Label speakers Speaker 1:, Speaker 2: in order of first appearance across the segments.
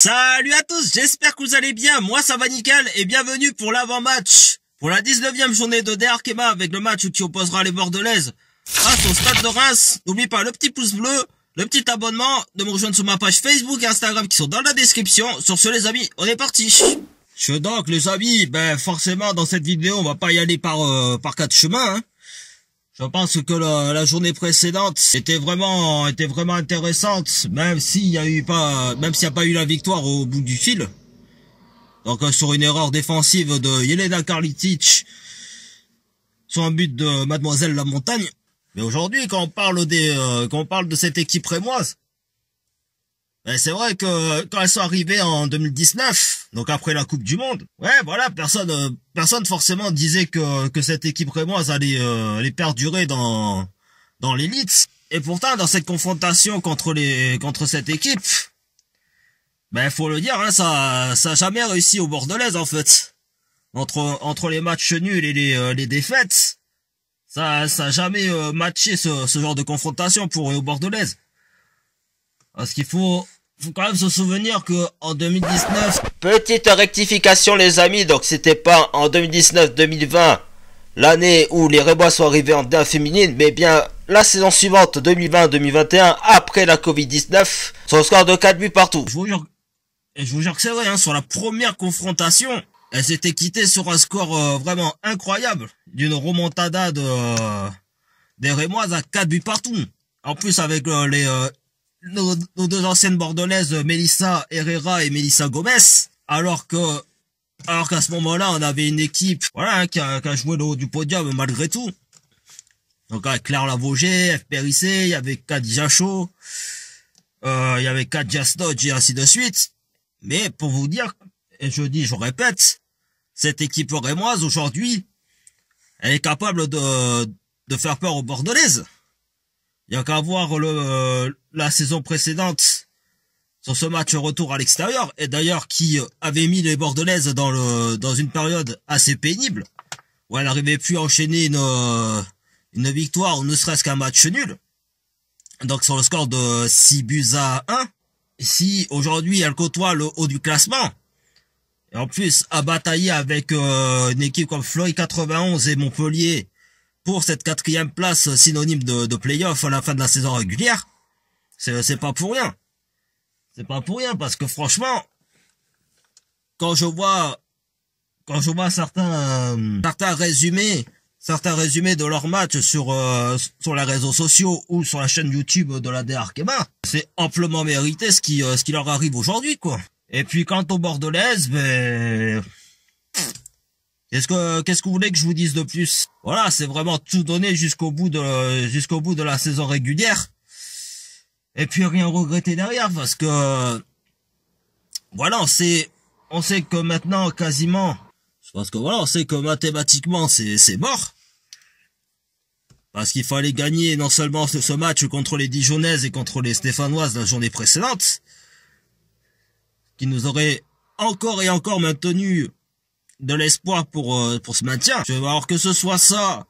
Speaker 1: Salut à tous, j'espère que vous allez bien, moi ça va nickel et bienvenue pour l'avant-match pour la 19ème journée de Derkema avec le match où tu opposeras les Bordelaises à son stade de Reims. N'oublie pas le petit pouce bleu, le petit abonnement, de me rejoindre sur ma page Facebook et Instagram qui sont dans la description. Sur ce les amis, on est parti Je donc les amis, ben forcément dans cette vidéo on va pas y aller par, euh, par quatre chemins. Hein. Je pense que la, journée précédente était vraiment, était vraiment intéressante, même s'il n'y a eu pas, même s'il n'y a pas eu la victoire au bout du fil. Donc euh, sur une erreur défensive de Yelena Karlitic, sur un but de Mademoiselle La Montagne. Mais aujourd'hui, quand on parle des, euh, quand on parle de cette équipe rémoise, c'est vrai que quand elles sont arrivées en 2019, donc après la Coupe du Monde, ouais, voilà, personne, euh, personne forcément disait que, que cette équipe rémoise allait, euh, perdurer dans, dans l'élite. Et pourtant, dans cette confrontation contre les, contre cette équipe, ben faut le dire, hein, ça, ça jamais réussi au bordelaise en fait. Entre, entre les matchs nuls et les, euh, les défaites, ça, ça jamais euh, matché ce, ce genre de confrontation pour au Bordelaises. Parce qu'il faut faut quand même se souvenir que en 2019. Petite rectification les amis, donc c'était pas en 2019-2020, l'année où les Rémois sont arrivés en d féminine, mais bien la saison suivante 2020-2021 après la Covid-19, son score de 4 buts partout. Je vous jure, je vous jure que c'est vrai, hein, sur la première confrontation, elle s'était quittée sur un score euh, vraiment incroyable, d'une remontada de euh, des Rémoises à 4 buts partout. En plus avec euh, les nos, deux anciennes bordelaises, Melissa Herrera et Melissa Gomez, alors que alors qu'à ce moment-là, on avait une équipe voilà, hein, qui, a, qui, a, joué le haut du podium malgré tout. Donc avec Claire Lavogé, FPRIC, il y avait Kadija Chaud, euh, il y avait Kadija et ainsi de suite. Mais pour vous dire, et je dis, je répète, cette équipe rémoise aujourd'hui, elle est capable de, de faire peur aux Bordelaises. Il n'y a qu'à voir le, la saison précédente sur ce match retour à l'extérieur et d'ailleurs qui euh, avait mis les Bordelaises dans le dans une période assez pénible où elle n'arrivait plus à enchaîner une, euh, une victoire, ne serait-ce qu'un match nul. Donc sur le score de 6 buts à 1, si aujourd'hui elle côtoie le haut du classement, et en plus à batailler avec euh, une équipe comme Floyd 91 et Montpellier pour cette quatrième place synonyme de playoff à la fin de la saison régulière, c'est pas pour rien. C'est pas pour rien parce que franchement, quand je vois quand je vois certains certains résumés certains résumés de leurs matchs sur euh, sur les réseaux sociaux ou sur la chaîne YouTube de la Arkema, c'est amplement mérité ce qui euh, ce qui leur arrive aujourd'hui quoi. Et puis quant aux bordelaise, ben qu'est-ce que qu'est-ce que vous voulez que je vous dise de plus Voilà, c'est vraiment tout donné jusqu'au bout de jusqu'au bout de la saison régulière et puis rien regretter derrière parce que voilà, on sait, on sait que maintenant quasiment, parce que voilà, on sait que mathématiquement c'est c'est mort. Parce qu'il fallait gagner non seulement ce, match contre les Dijonnaises et contre les Stéphanoises la journée précédente, qui nous aurait encore et encore maintenu de l'espoir pour euh, pour ce maintien. voir que ce soit ça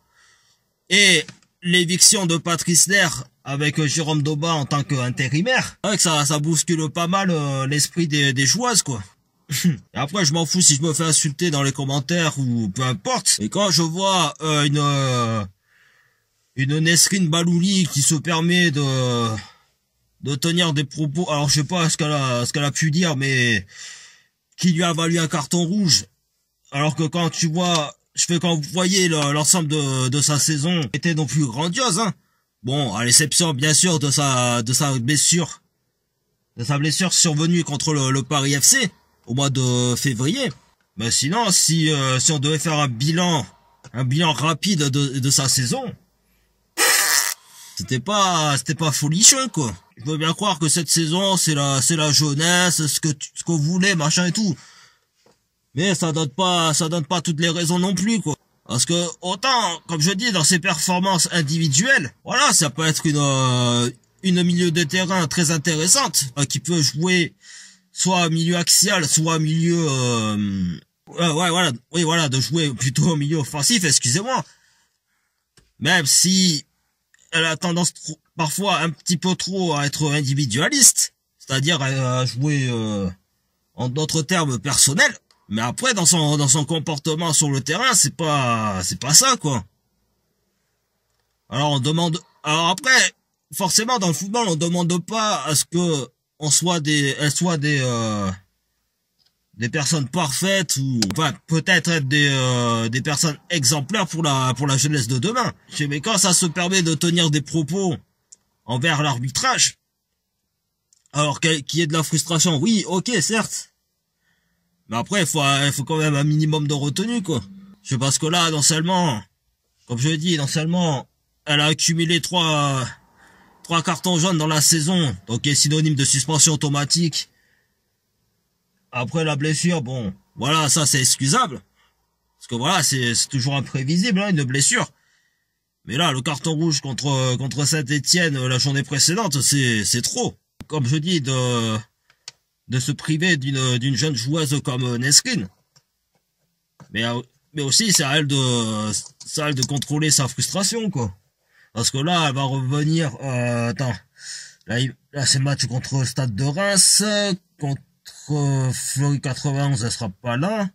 Speaker 1: et l'éviction de Patrice Ler avec euh, Jérôme Doba en tant qu'intérimaire. Ouais, que ça, ça bouscule pas mal euh, l'esprit des, des joueuses, quoi. Après, je m'en fous si je me fais insulter dans les commentaires ou peu importe. Et quand je vois euh, une une Nesrine Balouli qui se permet de de tenir des propos, alors je sais pas ce qu'elle a ce qu'elle a pu dire, mais qui lui a valu un carton rouge. Alors que quand tu vois, je fais quand vous voyez l'ensemble de, de sa saison était non plus grandiose, hein. Bon, à l'exception bien sûr de sa de sa blessure, de sa blessure survenue contre le, Paris FC au mois de février. Mais ben, sinon, si euh, si on devait faire un bilan, un bilan rapide de, de sa saison, c'était pas c'était pas folichon quoi. Je veux bien croire que cette saison c'est la c'est la jeunesse, ce que ce qu'on voulait machin et tout. Mais ça donne pas ça donne pas toutes les raisons non plus quoi. Parce que autant, comme je dis, dans ses performances individuelles, voilà, ça peut être une euh, une milieu de terrain très intéressante euh, qui peut jouer soit milieu axial, soit milieu euh, euh, ouais voilà, oui voilà, de jouer plutôt au milieu offensif, excusez-moi. Même si elle a tendance parfois un petit peu trop à être individualiste, c'est-à-dire à jouer en d'autres termes personnels, mais après, dans son, dans son comportement sur le terrain, c'est pas, c'est pas ça, quoi. Alors, on demande, alors après, forcément, dans le football, on demande pas à ce que on soit des, elle des, euh, des personnes parfaites ou, enfin, peut-être être des, euh, des personnes exemplaires pour la, pour la jeunesse de demain. Mais quand ça se permet de tenir des propos envers l'arbitrage, alors qu'il y ait de la frustration, oui, ok, certes, mais après, il faut, euh, il faut quand même un minimum de retenue, quoi. Je parce que là, non seulement, comme je dis dit, non seulement, elle a accumulé trois, trois cartons jaunes dans la saison, donc qui est synonyme de suspension automatique. Après la blessure, bon, voilà, ça c'est excusable. Parce que voilà, c'est toujours imprévisible, hein, une blessure. Mais là, le carton rouge contre contre Saint-Étienne euh, la journée précédente, c'est c'est trop. Comme je dis, de de se priver d'une jeune joueuse comme euh, Neskin. Mais, euh, mais aussi, c'est à elle de, de contrôler sa frustration, quoi. Parce que là, elle va revenir, euh, attends. Là, là c'est match contre le Stade de Reims, contre euh, Fleury 91, elle sera pas là.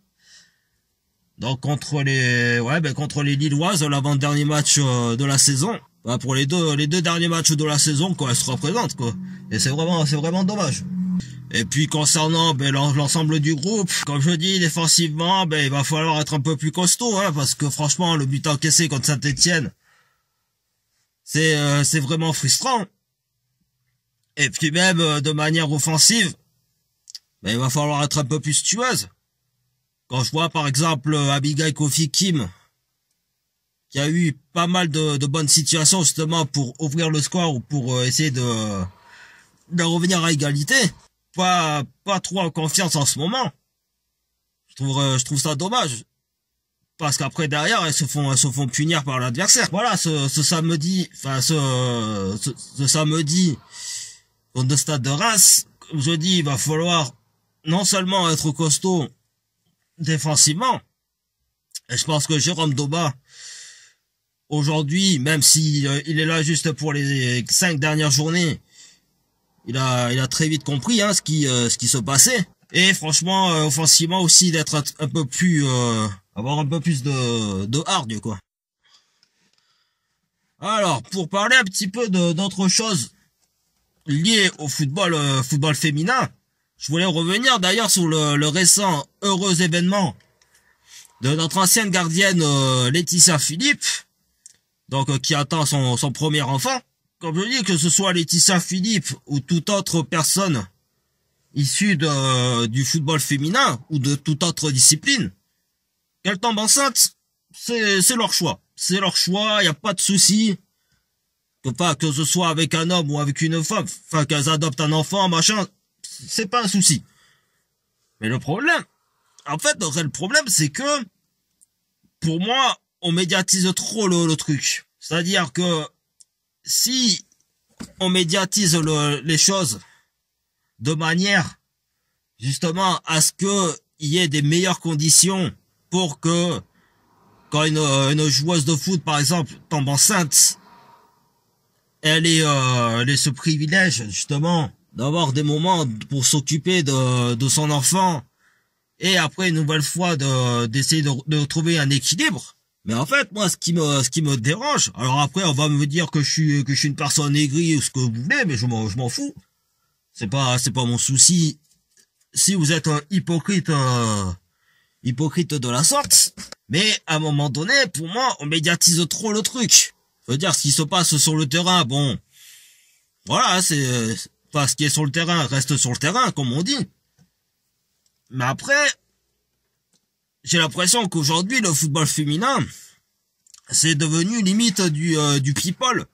Speaker 1: Donc contre les, ouais, ben contre les Lilloises, l'avant-dernier match euh, de la saison. Bah, pour les deux, les deux derniers matchs de la saison, quoi, elle sera présente, quoi. Et c'est vraiment, c'est vraiment dommage. Et puis concernant ben, l'ensemble du groupe, comme je dis, défensivement, ben, il va falloir être un peu plus costaud, hein, parce que franchement, le but encaissé contre Saint-Etienne, euh, c'est vraiment frustrant. Et puis même euh, de manière offensive, ben, il va falloir être un peu plus tueuse. Quand je vois par exemple Abigail Kofi Kim, qui a eu pas mal de, bonnes situations justement pour ouvrir le score ou pour euh, essayer de de revenir à égalité. Pas, pas trop en confiance en ce moment. Je trouve, euh, je trouve ça dommage. Parce qu'après, derrière, elles se font, elles se font punir par l'adversaire. Voilà, ce, ce samedi, enfin, ce, ce, samedi, contre le stade de race, comme je dis, il va falloir non seulement être costaud défensivement, et je pense que Jérôme Doba, aujourd'hui, même s'il si, euh, il est là juste pour les cinq dernières journées, il a, il a très vite compris hein, ce qui, euh, ce qui se passait. Et franchement, euh, offensivement aussi d'être un peu plus, euh, avoir un peu plus de, de hard quoi. Alors, pour parler un petit peu d'autres choses liées au football, football féminin, je voulais revenir d'ailleurs sur le, le, récent heureux événement de notre ancienne gardienne Laetitia Philippe, donc qui attend son, son premier enfant. Quand je dis, que ce soit Laetitia Philippe ou toute autre personne issue de, du football féminin ou de toute autre discipline, qu'elle tombe enceinte, c'est leur choix. C'est leur choix, il n'y a pas de souci. Que, pas, que ce soit avec un homme ou avec une femme, enfin qu'elles adoptent un enfant, machin, c'est pas un souci. Mais le problème, en fait, le problème, c'est que, pour moi, on médiatise trop le, le truc. C'est-à-dire que si on médiatise les choses de manière justement à ce qu'il il y ait des meilleures conditions pour que quand euh, une, joueuse de foot par exemple tombe enceinte, elle ait euh, elle ce privilège justement d'avoir des moments pour s'occuper de, son enfant et après une nouvelle fois de d'essayer de, de trouver un équilibre mais en fait, moi, ce qui me, ce qui me dérange, alors après, on va me dire que je suis, que je suis une personne aigrie ou ce que vous voulez, mais je m'en, je m'en fous. C'est pas, c'est pas mon souci. Si vous êtes un hypocrite, euh, hypocrite de la sorte. Mais à un moment donné, pour moi, on médiatise trop le truc. Je veux dire, ce qui se passe sur le terrain, bon, voilà, euh, c'est, pas ce qui est sur le terrain reste sur le terrain, comme on dit. Mais après, j'ai l'impression qu'aujourd'hui le football féminin c'est devenu limite du euh, du people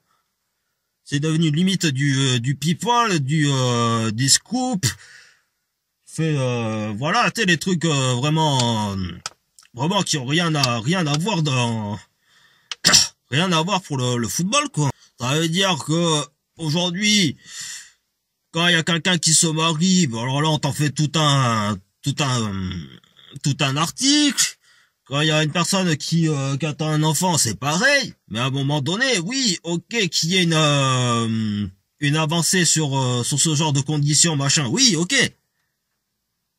Speaker 1: c'est devenu limite du euh, du people du euh, des fait euh, voilà tu les trucs vraiment vraiment qui ont rien à rien à voir dans rien à voir pour le, le football quoi ça veut dire que aujourd'hui quand il y a quelqu'un qui se marie alors là on t'en fait tout un tout un tout un article. Quand il y a une personne qui, euh, qui attend un enfant, c'est pareil. Mais à un moment donné, oui, ok, qu'il y ait une, euh, une avancée sur, euh, sur ce genre de conditions, machin, oui, ok.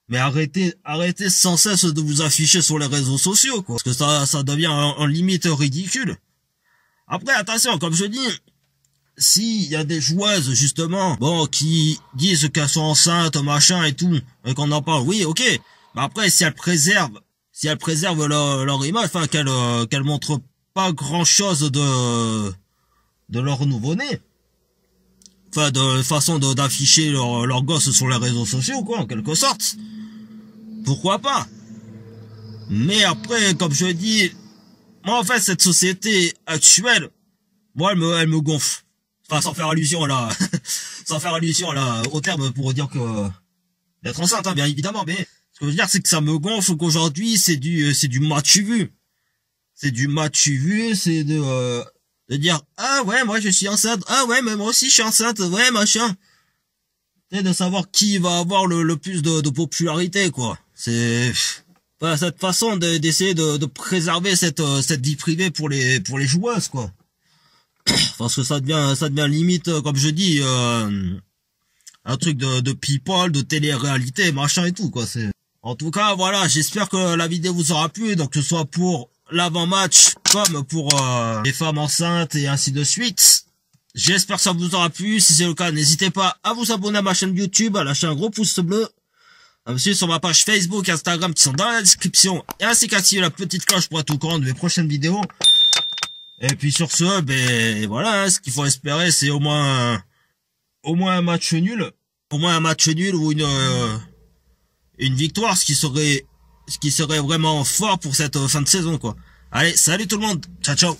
Speaker 1: Mais arrêtez, arrêtez sans cesse de vous afficher sur les réseaux sociaux, quoi. Parce que ça, ça devient en, limite ridicule. Après, attention, comme je dis, s'il y a des joueuses, justement, bon, qui disent qu'elles sont enceintes, machin et tout, et qu'on en parle, oui, ok. Bah après, si elles préservent, si elles préservent leur, image, enfin qu'elles euh, montrent pas grand chose de de leur nouveau-né, enfin de façon d'afficher leur, leur gosse sur les réseaux sociaux, quoi, en quelque sorte. Pourquoi pas Mais après, comme je dis, moi en fait cette société actuelle, moi elle me, elle me gonfle. Enfin sans faire allusion là, sans faire allusion là au terme pour dire que d'être enceinte, hein, bien évidemment, mais je veux dire, c'est que ça me gonfle qu'aujourd'hui, c'est du, euh, c'est du match vu. C'est du match vu, c'est de, euh, de dire, ah ouais, moi je suis enceinte, ah ouais, mais moi aussi je suis enceinte, ouais, machin. Et de savoir qui va avoir le, plus de, de, popularité, quoi. C'est, cette façon d'essayer de, de, préserver cette, euh, cette vie privée pour les, pour les joueuses, quoi. Parce que ça devient, ça devient limite, comme je dis, un truc de, de people, de télé-réalité, machin et tout, quoi. C'est en tout cas, voilà, j'espère que la vidéo vous aura plu, donc que ce soit pour l'avant-match comme pour euh, les femmes enceintes et ainsi de suite. J'espère que ça vous aura plu. Si c'est le cas, n'hésitez pas à vous abonner à ma chaîne YouTube, à lâcher un gros pouce bleu, à me suivre sur ma page Facebook, Instagram qui sont dans la description, et ainsi qu'à activer la petite cloche pour être au courant de mes prochaines vidéos. Et puis sur ce, ben voilà, hein, ce qu'il faut espérer, c'est au moins au moins un match nul, au moins un match nul ou une euh, une victoire, ce qui serait, ce qui serait vraiment fort pour cette euh, fin de saison, quoi. Allez, salut tout le monde. Ciao, ciao.